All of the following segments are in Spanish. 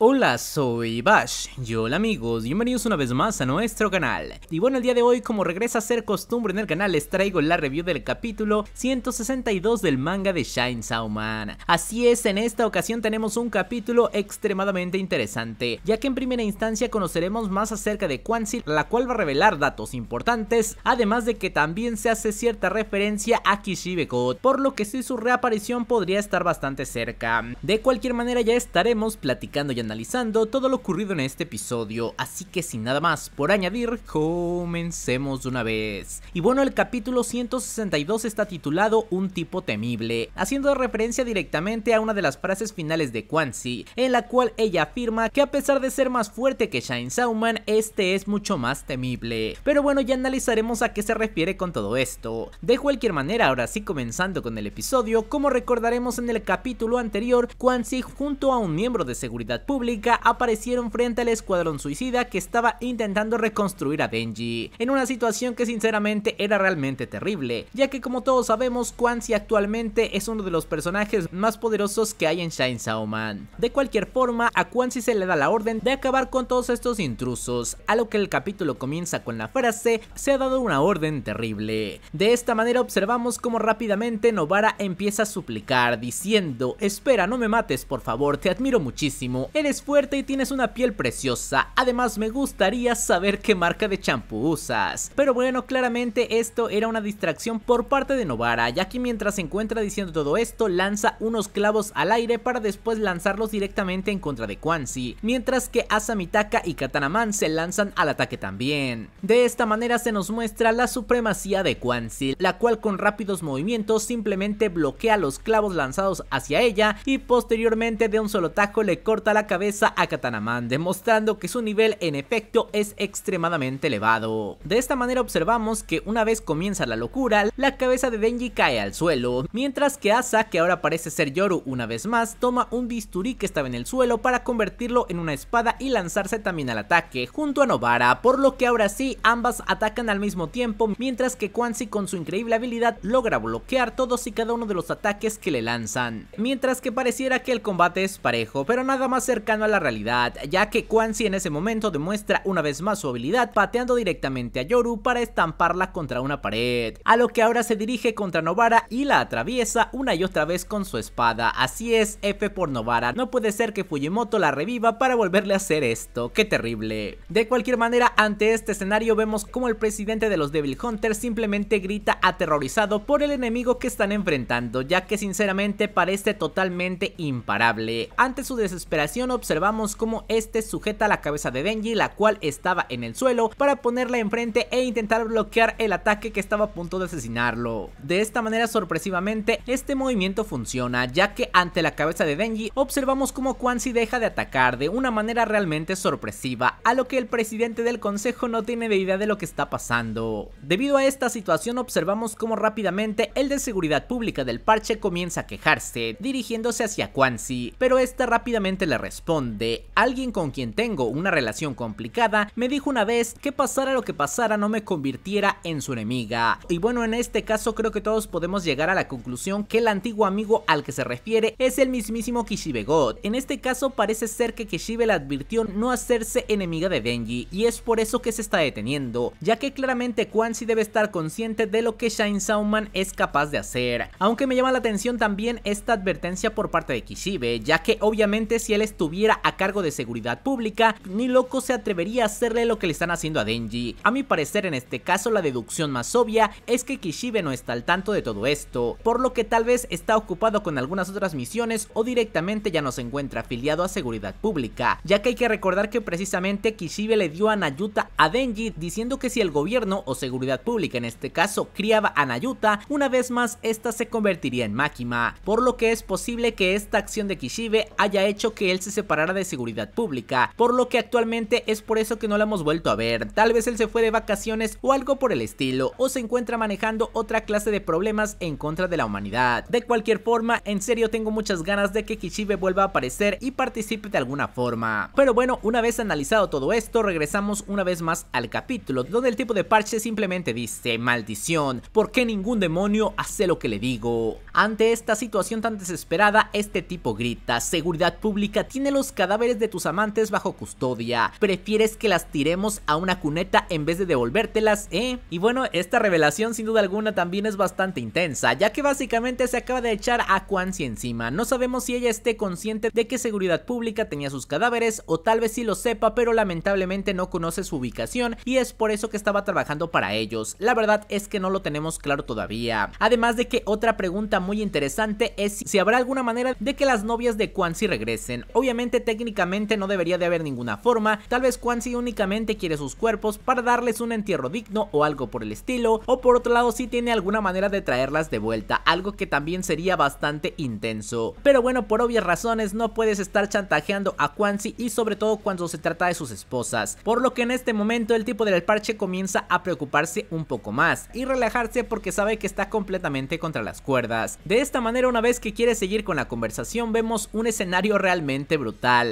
Hola, soy Bash. Y hola amigos, bienvenidos una vez más a nuestro canal. Y bueno, el día de hoy, como regresa a ser costumbre en el canal, les traigo la review del capítulo 162 del manga de Shine Sauman. Así es, en esta ocasión tenemos un capítulo extremadamente interesante, ya que en primera instancia conoceremos más acerca de Quansil, la cual va a revelar datos importantes, además de que también se hace cierta referencia a Kishibekot, por lo que si su reaparición podría estar bastante cerca. De cualquier manera, ya estaremos platicando ya analizando todo lo ocurrido en este episodio, así que sin nada más por añadir, comencemos de una vez. Y bueno, el capítulo 162 está titulado Un tipo temible, haciendo referencia directamente a una de las frases finales de Quanxi, en la cual ella afirma que a pesar de ser más fuerte que Shine Sauman, este es mucho más temible. Pero bueno, ya analizaremos a qué se refiere con todo esto. De cualquier manera, ahora sí comenzando con el episodio, como recordaremos en el capítulo anterior, Quanxi junto a un miembro de seguridad pública aparecieron frente al escuadrón suicida que estaba intentando reconstruir a Denji, en una situación que sinceramente era realmente terrible, ya que como todos sabemos, si actualmente es uno de los personajes más poderosos que hay en Shine saoman De cualquier forma, a si se le da la orden de acabar con todos estos intrusos, a lo que el capítulo comienza con la frase, se ha dado una orden terrible. De esta manera observamos cómo rápidamente Novara empieza a suplicar, diciendo, espera, no me mates por favor, te admiro muchísimo, es fuerte y tienes una piel preciosa, además me gustaría saber qué marca de champú usas. Pero bueno, claramente esto era una distracción por parte de Novara, ya que mientras se encuentra diciendo todo esto, lanza unos clavos al aire para después lanzarlos directamente en contra de Quansi, mientras que Asamitaka y Katanaman se lanzan al ataque también. De esta manera se nos muestra la supremacía de Quansi, la cual con rápidos movimientos simplemente bloquea los clavos lanzados hacia ella y posteriormente de un solo tajo le corta la cabeza a Katanaman, demostrando que su nivel en efecto es extremadamente elevado. De esta manera observamos que una vez comienza la locura, la cabeza de Denji cae al suelo, mientras que Asa, que ahora parece ser Yoru una vez más, toma un bisturí que estaba en el suelo para convertirlo en una espada y lanzarse también al ataque, junto a Novara, por lo que ahora sí, ambas atacan al mismo tiempo, mientras que Quanzi con su increíble habilidad logra bloquear todos y cada uno de los ataques que le lanzan. Mientras que pareciera que el combate es parejo, pero nada más ser a la realidad, ya que Si en ese momento demuestra una vez más su habilidad pateando directamente a Yoru para estamparla contra una pared, a lo que ahora se dirige contra Novara y la atraviesa una y otra vez con su espada, así es F por Novara, no puede ser que Fujimoto la reviva para volverle a hacer esto, qué terrible. De cualquier manera, ante este escenario vemos como el presidente de los Devil Hunters simplemente grita aterrorizado por el enemigo que están enfrentando, ya que sinceramente parece totalmente imparable. Ante su desesperación observamos cómo este sujeta la cabeza de Denji, la cual estaba en el suelo, para ponerla enfrente e intentar bloquear el ataque que estaba a punto de asesinarlo. De esta manera sorpresivamente, este movimiento funciona, ya que ante la cabeza de Denji observamos cómo Quansi deja de atacar de una manera realmente sorpresiva, a lo que el presidente del consejo no tiene de idea de lo que está pasando. Debido a esta situación observamos cómo rápidamente el de seguridad pública del parche comienza a quejarse, dirigiéndose hacia Quansi, pero esta rápidamente le resuelve responde, alguien con quien tengo una relación complicada me dijo una vez que pasara lo que pasara no me convirtiera en su enemiga. Y bueno, en este caso creo que todos podemos llegar a la conclusión que el antiguo amigo al que se refiere es el mismísimo Kishibe God. En este caso parece ser que Kishibe le advirtió no hacerse enemiga de Denji y es por eso que se está deteniendo, ya que claramente si debe estar consciente de lo que Shine Sauman es capaz de hacer. Aunque me llama la atención también esta advertencia por parte de Kishibe, ya que obviamente si él estuvo hubiera a cargo de seguridad pública, ni loco se atrevería a hacerle lo que le están haciendo a Denji. A mi parecer en este caso la deducción más obvia es que Kishibe no está al tanto de todo esto, por lo que tal vez está ocupado con algunas otras misiones o directamente ya no se encuentra afiliado a seguridad pública, ya que hay que recordar que precisamente Kishibe le dio a Nayuta a Denji diciendo que si el gobierno o seguridad pública en este caso criaba a Nayuta, una vez más esta se convertiría en Makima, por lo que es posible que esta acción de Kishibe haya hecho que él se separara de seguridad pública, por lo que actualmente es por eso que no lo hemos vuelto a ver. Tal vez él se fue de vacaciones o algo por el estilo, o se encuentra manejando otra clase de problemas en contra de la humanidad. De cualquier forma, en serio tengo muchas ganas de que Kishibe vuelva a aparecer y participe de alguna forma. Pero bueno, una vez analizado todo esto, regresamos una vez más al capítulo, donde el tipo de parche simplemente dice, maldición, ¿por qué ningún demonio hace lo que le digo? Ante esta situación tan desesperada, este tipo grita, seguridad pública tiene los cadáveres de tus amantes bajo custodia. ¿Prefieres que las tiremos a una cuneta en vez de devolvértelas, eh? Y bueno, esta revelación sin duda alguna también es bastante intensa, ya que básicamente se acaba de echar a Quancy encima. No sabemos si ella esté consciente de que Seguridad Pública tenía sus cadáveres o tal vez sí lo sepa, pero lamentablemente no conoce su ubicación y es por eso que estaba trabajando para ellos. La verdad es que no lo tenemos claro todavía. Además de que otra pregunta muy interesante es si habrá alguna manera de que las novias de Quancy regresen. Obviamente técnicamente no debería de haber ninguna forma, tal vez Quansi únicamente quiere sus cuerpos para darles un entierro digno o algo por el estilo, o por otro lado si tiene alguna manera de traerlas de vuelta, algo que también sería bastante intenso. Pero bueno, por obvias razones no puedes estar chantajeando a Quansi y sobre todo cuando se trata de sus esposas, por lo que en este momento el tipo del parche comienza a preocuparse un poco más y relajarse porque sabe que está completamente contra las cuerdas. De esta manera una vez que quiere seguir con la conversación vemos un escenario realmente brutal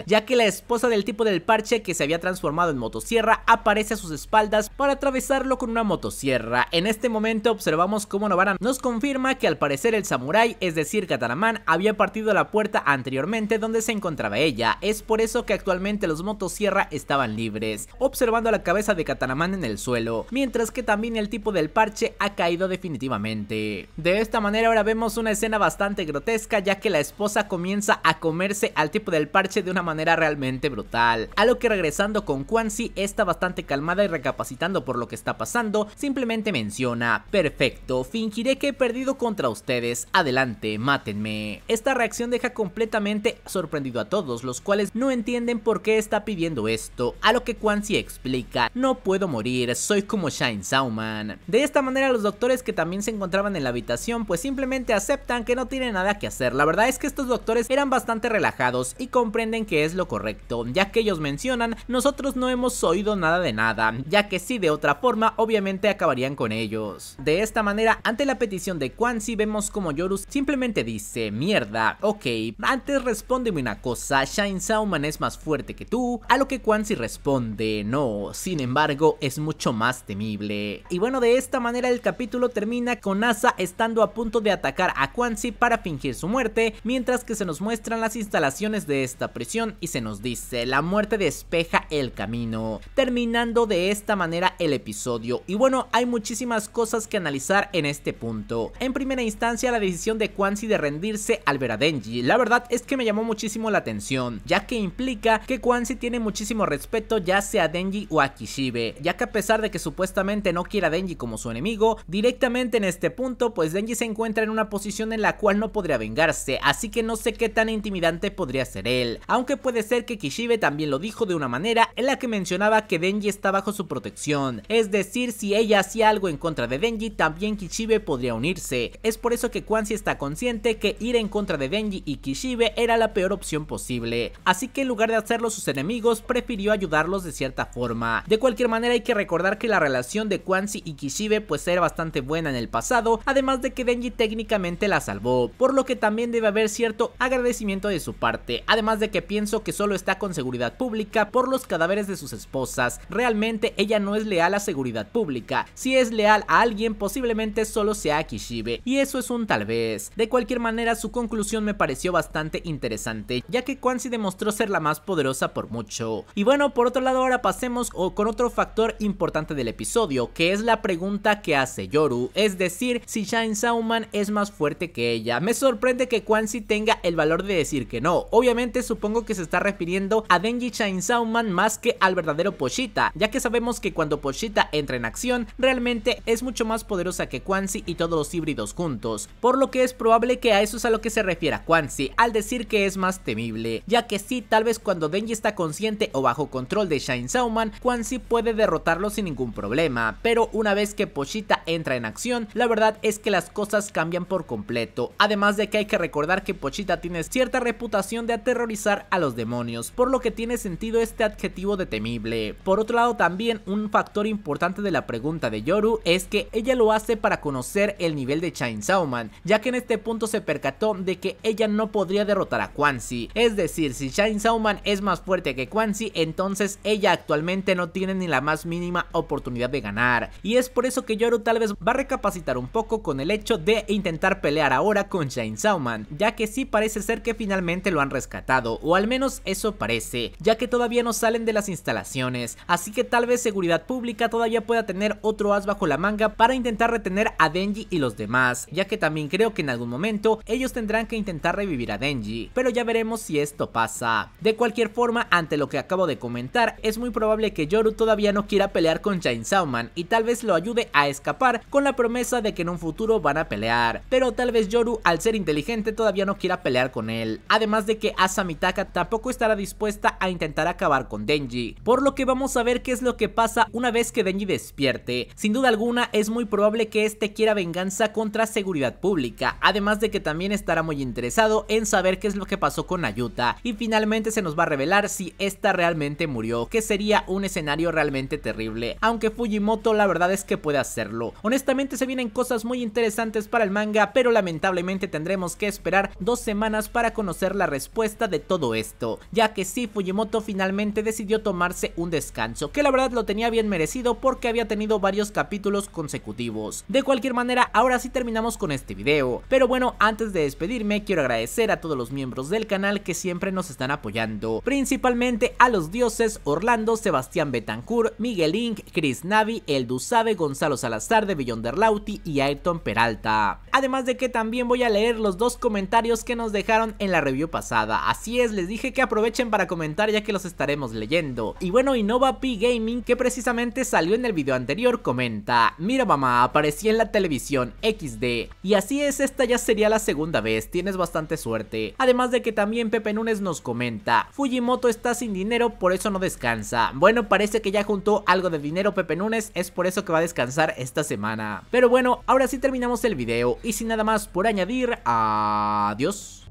ya que la esposa del tipo del parche que se había transformado en motosierra aparece a sus espaldas para atravesarlo con una motosierra. En este momento observamos cómo Novara nos confirma que al parecer el samurái, es decir Katanaman, había partido la puerta anteriormente donde se encontraba ella, es por eso que actualmente los motosierra estaban libres, observando la cabeza de Katanaman en el suelo, mientras que también el tipo del parche ha caído definitivamente. De esta manera ahora vemos una escena bastante grotesca ya que la esposa comienza a comerse al tipo del parche de una manera realmente brutal. A lo que regresando con Quanxi está bastante calmada y recapacitando por lo que está pasando, simplemente menciona, perfecto, fingiré que he perdido contra ustedes, adelante, mátenme. Esta reacción deja completamente sorprendido a todos, los cuales no entienden por qué está pidiendo esto, a lo que Quanxi explica, no puedo morir, soy como Shine Sauman. De esta manera los doctores que también se encontraban en la habitación pues simplemente aceptan que no tienen nada que hacer, la verdad es que estos doctores eran bastante relajados y con que es lo correcto, ya que ellos mencionan, nosotros no hemos oído nada de nada, ya que si de otra forma obviamente acabarían con ellos. De esta manera, ante la petición de Quanxi vemos como Yorus simplemente dice, mierda, ok, antes respóndeme una cosa, Shine Sauman es más fuerte que tú, a lo que Quanxi responde, no, sin embargo es mucho más temible. Y bueno, de esta manera el capítulo termina con Asa estando a punto de atacar a Quanxi para fingir su muerte, mientras que se nos muestran las instalaciones de este esta prisión y se nos dice, la muerte despeja el camino, terminando de esta manera el episodio. Y bueno, hay muchísimas cosas que analizar en este punto. En primera instancia, la decisión de Quansi de rendirse al ver a Denji, la verdad es que me llamó muchísimo la atención, ya que implica que Quansi tiene muchísimo respeto ya sea a Denji o a Kishibe, ya que a pesar de que supuestamente no quiera a Denji como su enemigo, directamente en este punto pues Denji se encuentra en una posición en la cual no podría vengarse, así que no sé qué tan intimidante podría ser él aunque puede ser que Kishibe también lo dijo de una manera en la que mencionaba que Denji está bajo su protección, es decir, si ella hacía algo en contra de Denji, también Kishibe podría unirse. Es por eso que Kuansi está consciente que ir en contra de Denji y Kishibe era la peor opción posible, así que en lugar de hacerlo sus enemigos, prefirió ayudarlos de cierta forma. De cualquier manera hay que recordar que la relación de Kuansi y Kishibe pues era bastante buena en el pasado, además de que Denji técnicamente la salvó, por lo que también debe haber cierto agradecimiento de su parte, además de que pienso que solo está con seguridad pública por los cadáveres de sus esposas. Realmente ella no es leal a seguridad pública, si es leal a alguien posiblemente solo sea a Kishibe, y eso es un tal vez. De cualquier manera su conclusión me pareció bastante interesante, ya que Quansi demostró ser la más poderosa por mucho. Y bueno, por otro lado ahora pasemos con otro factor importante del episodio, que es la pregunta que hace Yoru, es decir, si Shine Sauman es más fuerte que ella. Me sorprende que Quansi tenga el valor de decir que no, obviamente supongo que se está refiriendo a Denji Sauman más que al verdadero Poshita, ya que sabemos que cuando Poshita entra en acción, realmente es mucho más poderosa que Si y todos los híbridos juntos, por lo que es probable que a eso es a lo que se refiera Si, al decir que es más temible, ya que sí, tal vez cuando Denji está consciente o bajo control de Shine Sauman Si puede derrotarlo sin ningún problema, pero una vez que Poshita entra en acción, la verdad es que las cosas cambian por completo, además de que hay que recordar que Pochita tiene cierta reputación de aterrorizar a los demonios, por lo que tiene sentido este adjetivo de temible. Por otro lado también un factor importante de la pregunta de Yoru es que ella lo hace para conocer el nivel de Chainsaw Man, ya que en este punto se percató de que ella no podría derrotar a Quanxi, es decir, si Chainsaw Man es más fuerte que Quanxi, entonces ella actualmente no tiene ni la más mínima oportunidad de ganar, y es por eso que Yoru tal vez va a recapacitar un poco con el hecho de intentar pelear ahora con Chainsaw Man, ya que sí parece ser que finalmente lo han rescatado o al menos eso parece, ya que todavía no salen de las instalaciones, así que tal vez seguridad pública todavía pueda tener otro as bajo la manga para intentar retener a Denji y los demás, ya que también creo que en algún momento ellos tendrán que intentar revivir a Denji, pero ya veremos si esto pasa. De cualquier forma, ante lo que acabo de comentar, es muy probable que Yoru todavía no quiera pelear con Chainsaw Man y tal vez lo ayude a escapar con la promesa de que en un futuro van a pelear, pero tal vez Yoru al ser inteligente todavía no quiera pelear con él, además de que Asami Taka tampoco estará dispuesta a intentar acabar con Denji, por lo que vamos a ver qué es lo que pasa una vez que Denji despierte. Sin duda alguna es muy probable que este quiera venganza contra seguridad pública, además de que también estará muy interesado en saber qué es lo que pasó con Ayuta y finalmente se nos va a revelar si esta realmente murió, que sería un escenario realmente terrible, aunque Fujimoto la verdad es que puede hacerlo. Honestamente se vienen cosas muy interesantes para el manga, pero lamentablemente tendremos que esperar dos semanas para conocer la respuesta de todo esto, ya que sí Fujimoto finalmente decidió tomarse un descanso, que la verdad lo tenía bien merecido porque había tenido varios capítulos consecutivos. De cualquier manera, ahora sí terminamos con este video, pero bueno, antes de despedirme quiero agradecer a todos los miembros del canal que siempre nos están apoyando, principalmente a los dioses Orlando, Sebastián Betancourt, Miguel Inc, Chris Navi, El Sabe, Gonzalo Salazar de Lauti y Ayrton Peralta. Además de que también voy a leer los dos comentarios que nos dejaron en la review pasada, así Así es, les dije que aprovechen para comentar ya que los estaremos leyendo. Y bueno, Innova P Gaming, que precisamente salió en el video anterior, comenta Mira mamá, aparecí en la televisión XD. Y así es, esta ya sería la segunda vez, tienes bastante suerte. Además de que también Pepe Nunes nos comenta Fujimoto está sin dinero, por eso no descansa. Bueno, parece que ya juntó algo de dinero Pepe Nunes, es por eso que va a descansar esta semana. Pero bueno, ahora sí terminamos el video y sin nada más por añadir, adiós.